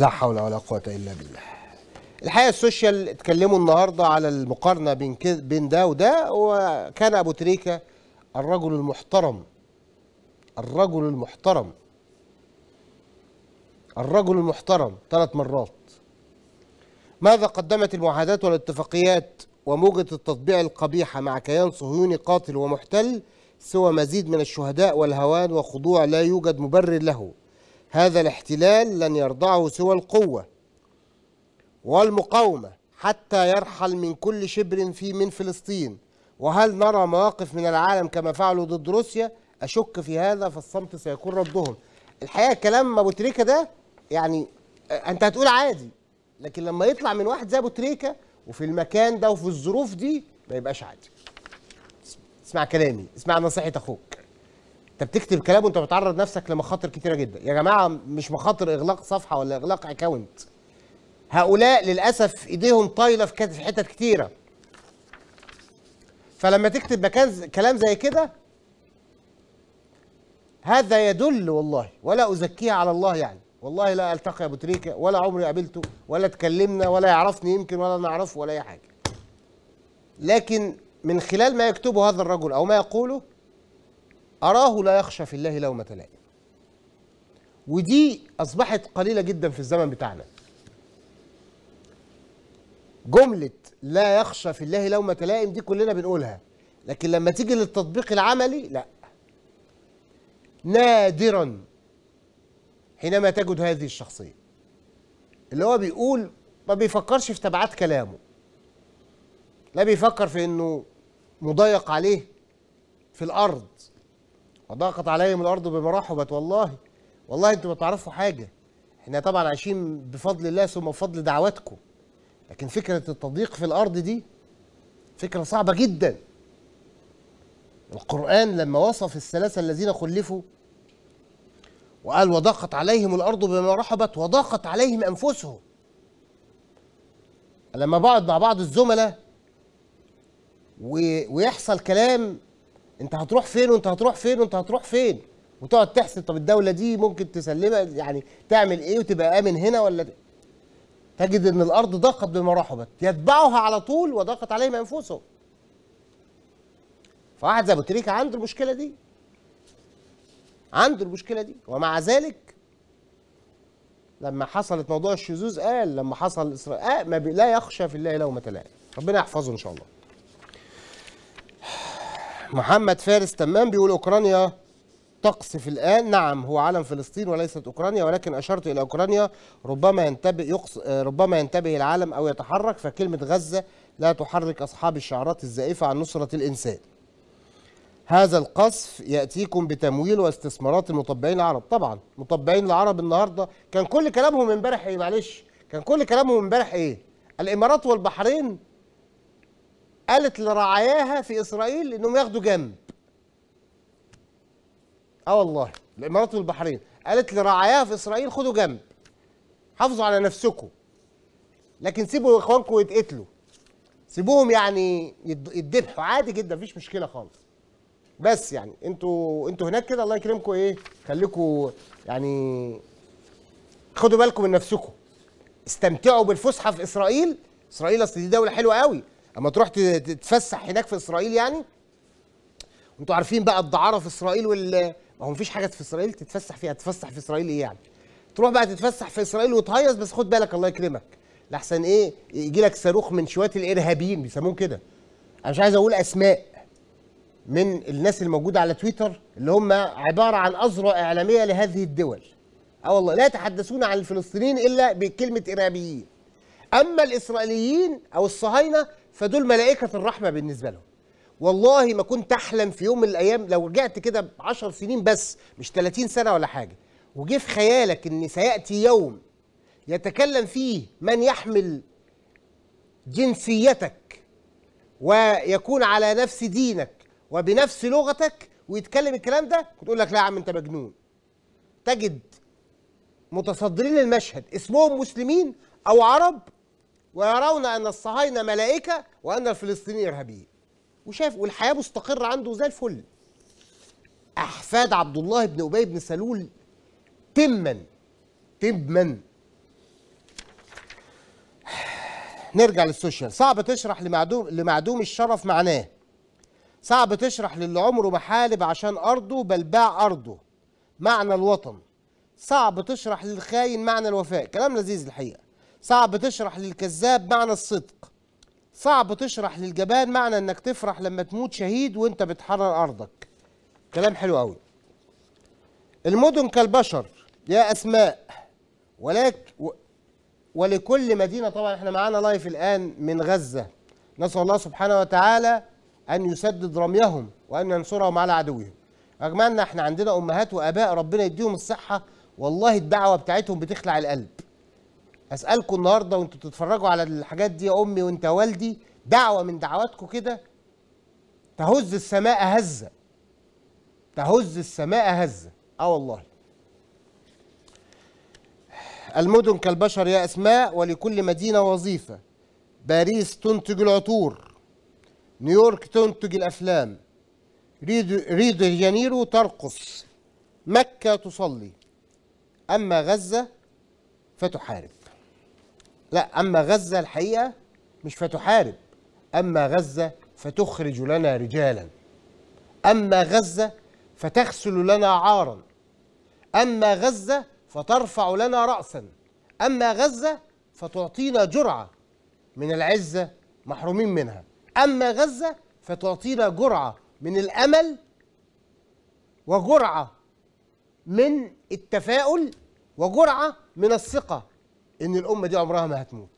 لا حول ولا قوه الا بالله الحقيقه السوشيال اتكلموا النهارده على المقارنه بين بين ده وده وكان ابو تريكه الرجل المحترم الرجل المحترم الرجل المحترم ثلاث مرات ماذا قدمت المعاهدات والاتفاقيات وموجة التطبيع القبيحة مع كيان صهيوني قاتل ومحتل سوى مزيد من الشهداء والهوان وخضوع لا يوجد مبرر له هذا الاحتلال لن يرضعه سوى القوة والمقاومة حتى يرحل من كل شبر في من فلسطين وهل نرى مواقف من العالم كما فعلوا ضد روسيا أشك في هذا فالصمت سيكون ردهم الحقيقة كلام أبو تريكة ده يعني آه، أنت هتقول عادي لكن لما يطلع من واحد زي أبو تريكة وفي المكان ده وفي الظروف دي ما يبقاش عادي اسمع كلامي اسمع نصيحة أخوك انت بتكتب كلام وانت بتعرض نفسك لمخاطر كتيره جدا يا جماعه مش مخاطر اغلاق صفحه ولا اغلاق اكونت هؤلاء للاسف ايديهم طايله في حتت كتيره فلما تكتب مكان كلام زي كده هذا يدل والله ولا ازكيها على الله يعني والله لا التقي ابو تريكه ولا عمري قابلته ولا اتكلمنا ولا يعرفني يمكن ولا نعرفه ولا اي حاجه لكن من خلال ما يكتبه هذا الرجل او ما يقوله أراه لا يخشى في الله لومة لائم ودي أصبحت قليلة جدا في الزمن بتاعنا جملة لا يخشى في الله لومة لائم دي كلنا بنقولها لكن لما تيجي للتطبيق العملي لا نادرا حينما تجد هذه الشخصية اللي هو بيقول ما بيفكرش في تبعات كلامه لا بيفكر في انه مضايق عليه في الارض وضاقت عليهم الارض بما رحبت والله والله انتوا ما تعرفوا حاجه احنا طبعا عايشين بفضل الله ثم بفضل دعواتكم لكن فكره التضييق في الارض دي فكره صعبه جدا القران لما وصف الثلاثه الذين خلفوا وقال وضاقت عليهم الارض بما رحبت وضاقت عليهم انفسهم لما بقعد مع بعض الزملاء ويحصل كلام انت هتروح فين وانت هتروح فين وانت هتروح فين وتقعد تحسب طب الدوله دي ممكن تسلمها يعني تعمل ايه وتبقى امن هنا ولا دي. تجد ان الارض ضاقت بما رحبت يتبعها على طول وضاقت عليهم انفسهم فواحد زي ابو تريكه عنده المشكله دي عنده المشكله دي ومع ذلك لما حصلت موضوع الشذوذ قال لما حصل اسرائيل آه ما لا يخشى في الله لومه لائم ربنا يحفظه ان شاء الله محمد فارس تمام بيقول اوكرانيا تقصف الان نعم هو علم فلسطين وليست اوكرانيا ولكن اشرت الى اوكرانيا ربما ينتبه يقص آه، ربما ينتبه العالم او يتحرك فكلمه غزه لا تحرك اصحاب الشعارات الزائفه عن نصره الانسان. هذا القصف ياتيكم بتمويل واستثمارات المطبعين العرب طبعا مطبعين العرب النهارده كان كل كلامهم امبارح ايه معلش كان كل كلامهم امبارح ايه الامارات والبحرين قالت لرعاياها في اسرائيل انهم ياخدوا جنب اه والله الامارات والبحرين قالت لرعاياها في اسرائيل خدوا جنب حافظوا على نفسكم لكن سيبوا اخوانكم يتقتلوا سيبوهم يعني يتذبحوا عادي جدا مفيش مشكله خالص بس يعني انتوا انتوا هناك كده الله يكرمكم ايه خليكم يعني خدوا بالكم من نفسكم استمتعوا بالفسحه في اسرائيل اسرائيل اصل دي دوله حلوه قوي اما تروح تتفسح هناك في اسرائيل يعني انتوا عارفين بقى الدعاره في اسرائيل وال ما هو مفيش حاجه في اسرائيل تتفسح فيها تتفسح في اسرائيل ايه يعني تروح بقى تتفسح في اسرائيل وتهيص بس خد بالك الله يكرمك لحسن ايه يجي لك صاروخ من شويه الارهابيين بيسموهم كده انا مش عايز اقول اسماء من الناس الموجوده على تويتر اللي هم عباره عن اذرع اعلاميه لهذه الدول اه والله لا يتحدثون عن الفلسطينيين الا بكلمه ارهابيين اما الاسرائيليين او الصهاينه فدول ملائكه الرحمه بالنسبه لهم والله ما كنت احلم في يوم من الايام لو رجعت كده 10 سنين بس مش 30 سنه ولا حاجه وجه في خيالك ان سياتي يوم يتكلم فيه من يحمل جنسيتك ويكون على نفس دينك وبنفس لغتك ويتكلم الكلام ده وتقول لك لا يا عم انت مجنون تجد متصدرين المشهد اسمهم مسلمين او عرب ويرون أن الصهاينة ملائكة وأن الفلسطينيين إرهابيين وشاف والحياة مستقرة عنده زي الفل أحفاد عبد الله بن أبي بن سلول تما تما نرجع للسوشيال صعب تشرح لمعدوم لمعدوم الشرف معناه صعب تشرح للي عمره ما عشان أرضه بل باع أرضه معنى الوطن صعب تشرح للخاين معنى الوفاء كلام لذيذ الحقيقة صعب تشرح للكذاب معنى الصدق صعب تشرح للجبان معنى انك تفرح لما تموت شهيد وانت بتحرر ارضك كلام حلو قوي المدن كالبشر يا اسماء ولك و... ولكل مدينه طبعا احنا معانا لايف الان من غزه نسال الله سبحانه وتعالى ان يسدد رميهم وان ينصرهم على عدوهم اجمعنا احنا عندنا امهات واباء ربنا يديهم الصحه والله الدعوه بتاعتهم بتخلع القلب اسالكم النهارده وانتوا بتتفرجوا على الحاجات دي يا امي وانت والدي دعوه من دعواتكم كده تهز السماء هزه تهز السماء هزه اه والله المدن كالبشر يا اسماء ولكل مدينه وظيفه باريس تنتج العطور نيويورك تنتج الافلام ريد دي جانيرو ترقص مكه تصلي اما غزه فتحارب لا أما غزة الحقيقة مش فتحارب أما غزة فتخرج لنا رجالا أما غزة فتغسل لنا عارا أما غزة فترفع لنا رأسا أما غزة فتعطينا جرعة من العزة محرومين منها أما غزة فتعطينا جرعة من الأمل وجرعة من التفاؤل وجرعة من الثقة ان الامه دي عمرها ما هتموت